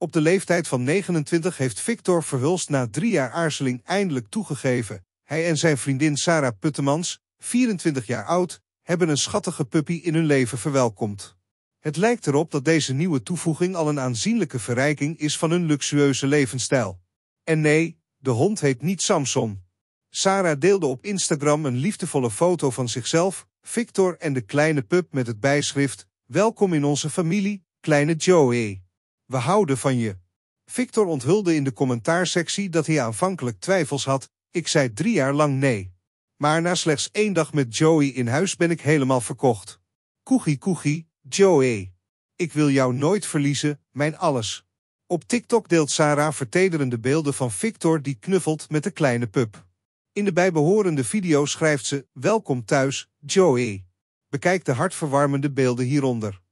Op de leeftijd van 29 heeft Victor Verhulst na drie jaar aarzeling eindelijk toegegeven. Hij en zijn vriendin Sarah Puttemans, 24 jaar oud, hebben een schattige puppy in hun leven verwelkomd. Het lijkt erop dat deze nieuwe toevoeging al een aanzienlijke verrijking is van hun luxueuze levensstijl. En nee, de hond heet niet Samson. Sarah deelde op Instagram een liefdevolle foto van zichzelf, Victor en de kleine pup met het bijschrift Welkom in onze familie, kleine Joey we houden van je. Victor onthulde in de commentaarsectie dat hij aanvankelijk twijfels had, ik zei drie jaar lang nee. Maar na slechts één dag met Joey in huis ben ik helemaal verkocht. Koegie koegie, Joey. Ik wil jou nooit verliezen, mijn alles. Op TikTok deelt Sarah vertederende beelden van Victor die knuffelt met de kleine pup. In de bijbehorende video schrijft ze, welkom thuis, Joey. Bekijk de hartverwarmende beelden hieronder.